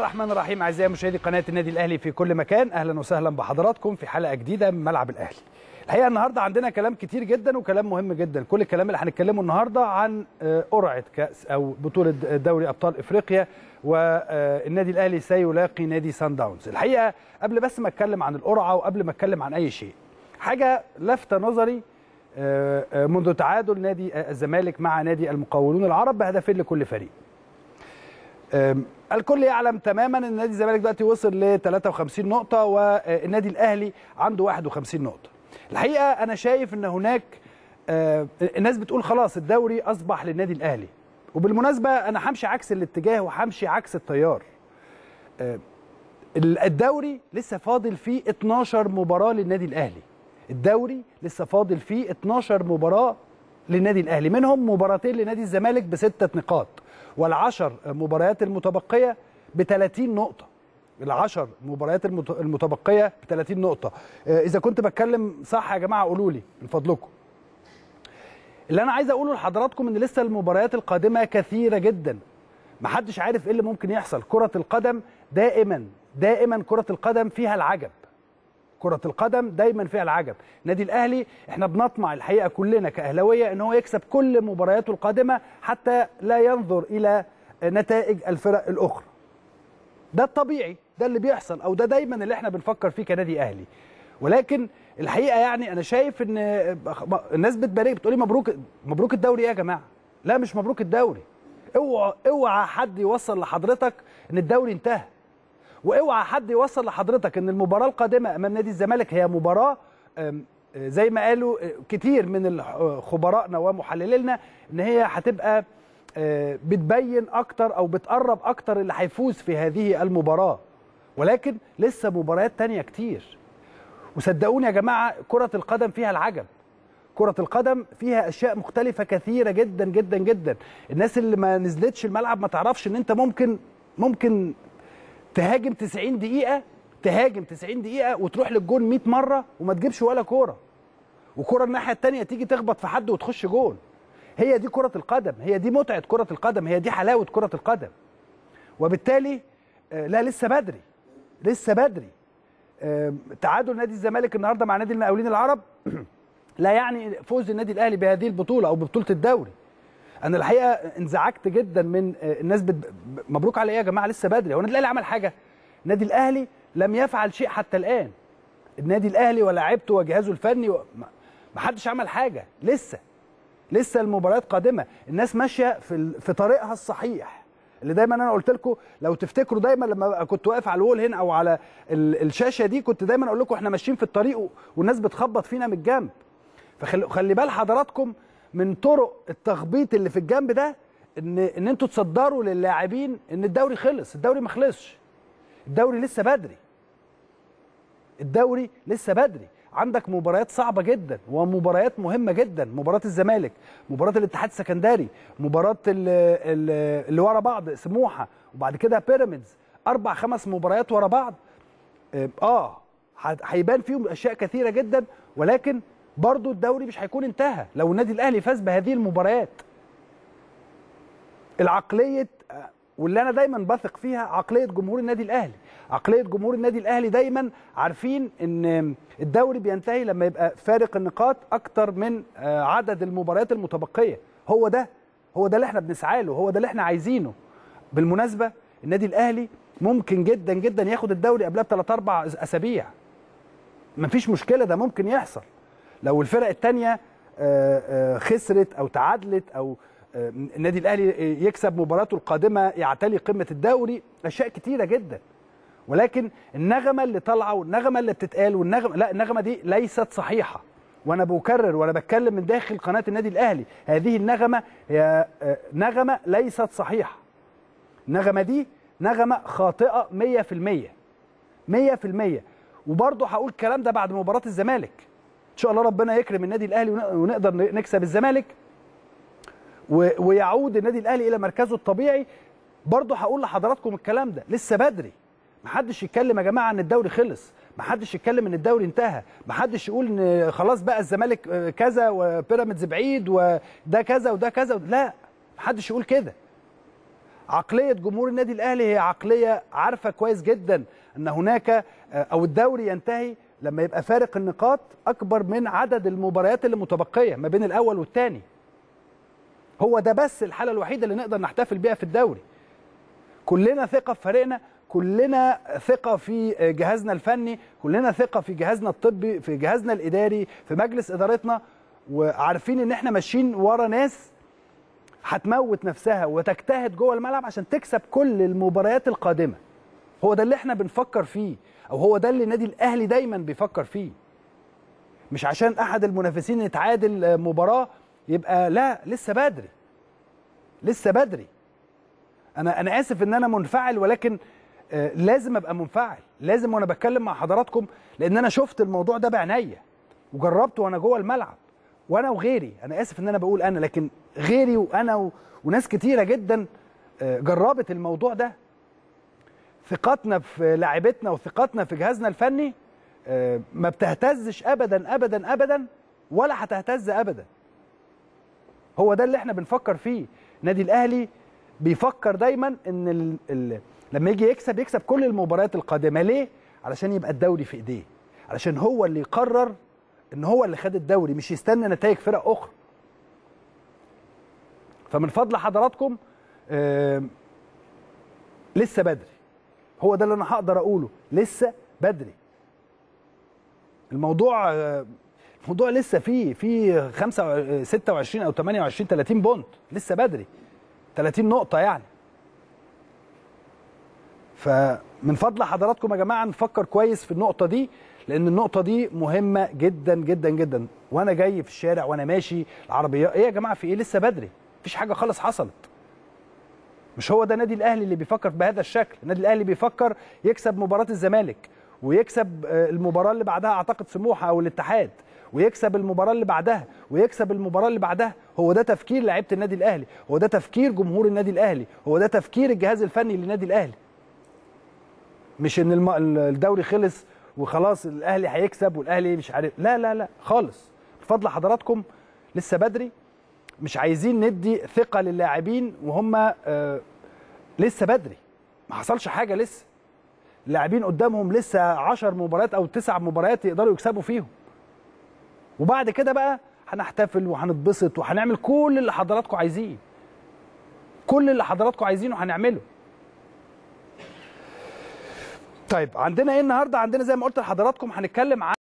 الرحمن الرحيم اعزائي مشاهدي قناه النادي الاهلي في كل مكان اهلا وسهلا بحضراتكم في حلقه جديده من ملعب الاهلي الحقيقه النهارده عندنا كلام كتير جدا وكلام مهم جدا كل الكلام اللي هنتكلمه النهارده عن آه، قرعه كاس او بطوله دوري ابطال افريقيا والنادي آه، الاهلي سيلاقي نادي سان داونز الحقيقه قبل بس ما اتكلم عن القرعه وقبل ما اتكلم عن اي شيء حاجه لفت نظري آه، منذ تعادل نادي الزمالك مع نادي المقاولون العرب بهدفين لكل فريق الكل يعلم تماما ان نادي الزمالك دلوقتي وصل ل 53 نقطه والنادي الاهلي عنده 51 نقطه الحقيقه انا شايف ان هناك آه، الناس بتقول خلاص الدوري اصبح للنادي الاهلي وبالمناسبه انا همشي عكس الاتجاه وهمشي عكس التيار آه، الدوري لسه فاضل فيه 12 مباراه للنادي الاهلي الدوري لسه فاضل فيه 12 مباراه للنادي الاهلي منهم مباراتين لنادي الزمالك بسته نقاط والعشر مباريات المتبقيه ب 30 نقطه العشر مباريات المتبقيه ب 30 نقطه آه، اذا كنت بتكلم صح يا جماعه قولوا لي من فضلكم اللي انا عايز اقوله لحضراتكم ان لسه المباريات القادمه كثيره جدا محدش عارف ايه اللي ممكن يحصل كره القدم دائما دائما كره القدم فيها العجب كره القدم دايما فيها العجب نادي الاهلي احنا بنطمع الحقيقه كلنا كاهلاويه ان هو يكسب كل مبارياته القادمه حتى لا ينظر الى نتائج الفرق الاخرى ده الطبيعي ده اللي بيحصل او ده دايما اللي احنا بنفكر فيه كنادي اهلي ولكن الحقيقه يعني انا شايف ان الناس بتبارك بتقولي مبروك مبروك الدوري إيه يا جماعه لا مش مبروك الدوري اوعى اوعى حد يوصل لحضرتك ان الدوري انتهى واوعى حد يوصل لحضرتك ان المباراه القادمه امام نادي الزمالك هي مباراه آه، زي ما قالوا آه، كتير من آه، خبرائنا ومحللينا ان هي هتبقى بتبين اكتر او بتقرب اكتر اللي هيفوز في هذه المباراه ولكن لسه مباريات تانية كتير وصدقوني يا جماعه كره القدم فيها العجب كرة القدم فيها أشياء مختلفة كثيرة جدا جدا جدا الناس اللي ما نزلتش الملعب ما تعرفش إن أنت ممكن ممكن تهاجم 90 دقيقه تهاجم 90 دقيقه وتروح للجون 100 مره وما تجيبش ولا كوره وكره الناحيه التانية تيجي تخبط في حد وتخش جون هي دي كره القدم هي دي متعه كره القدم هي دي حلاوه كره القدم وبالتالي آه، لا لسه بدري لسه بدري تعادل نادي الزمالك النهارده مع نادي المقاولين العرب لا يعني فوز النادي الاهلي بهذه البطوله او ببطوله الدوري انا الحقيقه انزعجت جدا من آه، الناس بت... مبروك على ايه يا جماعه لسه بدري هو النادي الاهلي عمل حاجه النادي الاهلي لم يفعل شيء حتى الان النادي الاهلي ولاعيبته وجهازه الفني و... ما حدش عمل حاجه لسه لسه المباريات قادمه الناس ماشيه في ال... في طريقها الصحيح اللي دايما انا قلت لكم لو تفتكروا دايما لما كنت واقف على الوول هنا او على ال... الشاشه دي كنت دايما اقول لكم احنا ماشيين في الطريق والناس بتخبط فينا من الجنب فخلي بال حضراتكم من طرق التخبيط اللي في الجنب ده ان ان انتوا تصدروا للاعبين ان الدوري خلص الدوري ما خلصش الدوري لسه بدري الدوري لسه بدري عندك مباريات صعبه جدا ومباريات مهمه جدا مباراه الزمالك مباراه الاتحاد السكندري مباراه اللي ورا بعض سموحه وبعد كده بيراميدز اربع خمس مباريات ورا بعض اه هيبان فيهم اشياء كثيره جدا ولكن برضه الدوري مش هيكون انتهى لو النادي الاهلي فاز بهذه المباريات العقليه واللي انا دايما بثق فيها عقليه جمهور النادي الاهلي عقليه جمهور النادي الاهلي دايما عارفين ان الدوري بينتهي لما يبقى فارق النقاط اكتر من آه، عدد المباريات المتبقيه هو ده هو ده اللي احنا بنسعى له هو ده اللي احنا عايزينه بالمناسبه النادي الاهلي ممكن جدا جدا ياخد الدوري قبلها بثلاث اربع اسابيع مفيش مشكله ده ممكن يحصل لو الفرق الثانيه آه، آه، خسرت او تعادلت او آه، النادي الاهلي يكسب مباراته القادمه يعتلي قمه الدوري اشياء كتيره جدا ولكن النغمه اللي طالعه والنغمه اللي بتتقال والنغمه لا النغمه دي ليست صحيحه وانا بكرر وانا بتكلم من داخل قناه النادي الاهلي هذه النغمه هي نغمه ليست صحيحه النغمه دي نغمه خاطئه 100% 100% وبرضه هقول الكلام ده بعد مباراه الزمالك ان شاء الله ربنا يكرم النادي الاهلي ونقدر نكسب الزمالك ويعود النادي الاهلي الى مركزه الطبيعي برضه هقول لحضراتكم الكلام ده لسه بدري محدش يتكلم يا جماعه ان الدوري خلص محدش يتكلم ان الدوري انتهى محدش يقول ان خلاص بقى الزمالك آه، كذا وبيراميدز بعيد وده كذا وده كذا لا محدش يقول كده عقليه جمهور النادي الاهلي هي عقليه عارفه كويس جدا ان هناك آه، او الدوري ينتهي لما يبقى فارق النقاط اكبر من عدد المباريات اللي متبقيه ما بين الاول والثاني هو ده بس الحاله الوحيده اللي نقدر نحتفل بيها في الدوري كلنا ثقه في فريقنا كلنا ثقه في جهازنا الفني كلنا ثقه في جهازنا الطبي في جهازنا الاداري في مجلس ادارتنا وعارفين ان احنا ماشيين ورا ناس هتموت نفسها وتجتهد جوه الملعب عشان تكسب كل المباريات القادمه هو ده اللي احنا بنفكر فيه او هو ده اللي النادي الاهلي دايما بيفكر فيه مش عشان احد المنافسين يتعادل آه، مباراه يبقى لا لسه بدري لسه بدري انا انا اسف ان انا منفعل ولكن آه، لازم ابقى منفعل لازم وانا بتكلم مع حضراتكم لان انا شفت الموضوع ده بعناية وجربته وانا جوه الملعب وانا وغيري انا اسف ان انا بقول انا لكن غيري وانا و... وناس كتيره جدا آه، جربت الموضوع ده ثقتنا في لاعبتنا وثقتنا في جهازنا الفني آه، ما بتهتزش ابدا ابدا ابدا ولا هتهتز ابدا هو ده اللي احنا بنفكر فيه نادي الاهلي بيفكر دايما ان الـ الـ لما يجي يكسب يكسب كل المباريات القادمه ليه علشان يبقى الدوري في ايديه علشان هو اللي يقرر ان هو اللي خد الدوري مش يستنى نتائج فرق اخرى فمن فضل حضراتكم آه، لسه بدري هو ده اللي انا هقدر اقوله لسه بدري الموضوع الموضوع لسه فيه فيه 5 26 او 28 30 بونت لسه بدري 30 نقطه يعني فمن فضل حضراتكم يا جماعه نفكر كويس في النقطه دي لان النقطه دي مهمه جدا جدا جدا وانا جاي في الشارع وانا ماشي العربيه ايه يا جماعه في ايه لسه بدري مفيش حاجه خالص حصلت مش هو ده نادي الاهلي اللي بيفكر بهذا الشكل النادي الاهلي بيفكر يكسب مباراه الزمالك ويكسب آه، المباراه اللي بعدها اعتقد سموحه او الاتحاد ويكسب المباراه اللي بعدها ويكسب المباراه اللي بعدها هو ده تفكير لعيبه النادي الاهلي هو ده تفكير جمهور النادي الاهلي هو ده تفكير الجهاز الفني للنادي الاهلي مش ان الدوري خلص وخلاص الاهلي هيكسب والاهلي مش عارف لا لا لا خالص بفضل حضراتكم لسه بدري مش عايزين ندي ثقه للاعبين وهم آه، لسه بدري ما حصلش حاجه لسه اللاعبين قدامهم لسه 10 مباريات او 9 مباريات يقدروا يكسبوا فيهم وبعد كده بقى هنحتفل وهنتبسط وهنعمل كل اللي حضراتكم عايزين كل اللي حضراتكم عايزينه هنعمله طيب عندنا ايه النهارده عندنا زي ما قلت لحضراتكم هنتكلم عن